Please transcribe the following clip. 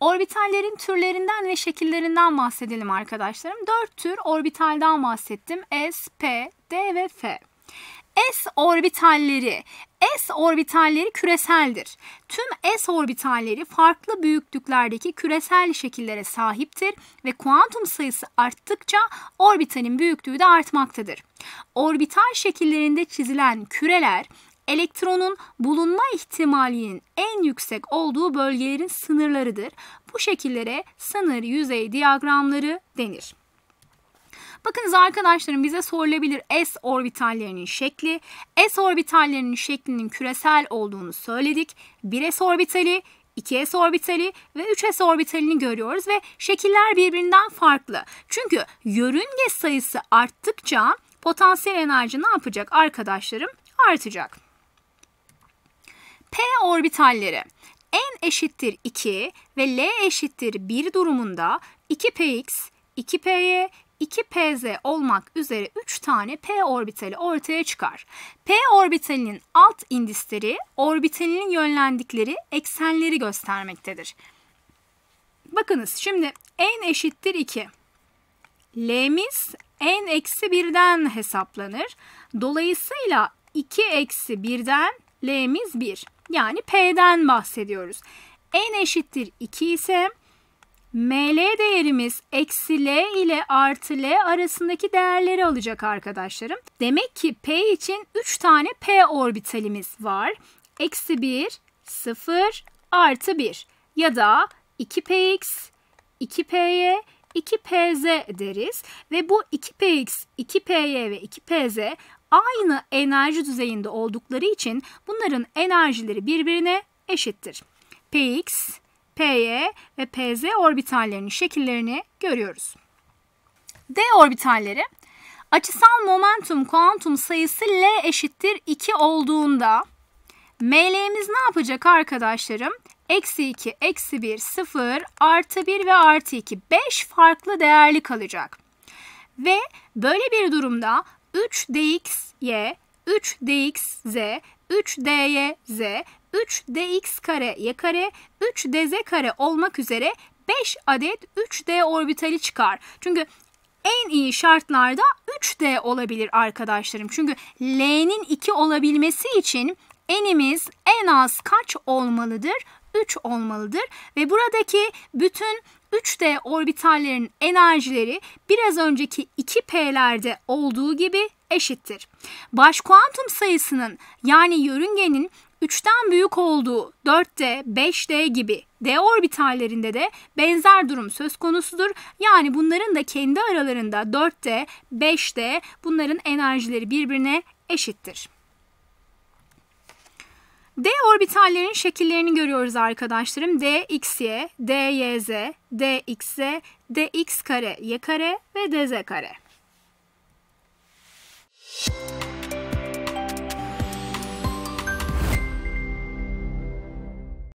Orbitallerin türlerinden ve şekillerinden bahsedelim arkadaşlarım. Dört tür orbitalden bahsettim. S, P, D ve F. S orbitalleri. S orbitalleri küreseldir. Tüm S orbitalleri farklı büyüklüklerdeki küresel şekillere sahiptir ve kuantum sayısı arttıkça orbitalin büyüklüğü de artmaktadır. Orbital şekillerinde çizilen küreler elektronun bulunma ihtimalinin en yüksek olduğu bölgelerin sınırlarıdır. Bu şekillere sınır yüzey diyagramları denir. Bakınız arkadaşlarım bize sorulabilir s orbitallerinin şekli. S orbitallerinin şeklinin küresel olduğunu söyledik. 1s orbitali, 2s orbitali ve 3s orbitalini görüyoruz ve şekiller birbirinden farklı. Çünkü yörünge sayısı arttıkça potansiyel enerji ne yapacak arkadaşlarım? Artacak. P orbitalleri n eşittir 2 ve l eşittir 1 durumunda 2px, 2py, 2pz olmak üzere 3 tane p orbitali ortaya çıkar. P orbitalinin alt indisleri orbitalinin yönlendikleri eksenleri göstermektedir. Bakınız şimdi n eşittir 2. L'miz n eksi 1'den hesaplanır. Dolayısıyla 2 eksi 1'den l'miz 1 yani P'den bahsediyoruz. N eşittir 2 ise ML değerimiz eksi L ile artı L arasındaki değerleri alacak arkadaşlarım. Demek ki P için 3 tane P orbitalimiz var. Eksi 1, 0, artı 1 ya da 2Px, 2 py 2PZ deriz ve bu 2Px, 2Py ve 2Pz aynı enerji düzeyinde oldukları için bunların enerjileri birbirine eşittir. Px, Py ve Pz orbitallerinin şekillerini görüyoruz. D orbitalleri açısal momentum kuantum sayısı L eşittir 2 olduğunda ML'miz ne yapacak arkadaşlarım? Eksi 2, eksi 1, 0, artı 1 ve artı 2. 5 farklı değerli kalacak. Ve böyle bir durumda 3dxy, 3dxz, 3dyz, 3dx kare y kare, 3dz kare olmak üzere 5 adet 3d orbitali çıkar. Çünkü en iyi şartlarda 3D olabilir arkadaşlarım. Çünkü L'nin 2 olabilmesi için enimiz en az kaç olmalıdır? 3 olmalıdır ve buradaki bütün 3D orbitallerin enerjileri biraz önceki 2P'lerde olduğu gibi eşittir. Baş kuantum sayısının yani yörüngenin 3'ten büyük olduğu 4D, 5D gibi D orbitallerinde de benzer durum söz konusudur. Yani bunların da kendi aralarında 4D, 5D bunların enerjileri birbirine eşittir. D orbitallerin şekillerini görüyoruz arkadaşlarım. dxy, dyz, Y, D, Y, kare, Y kare ve D, kare.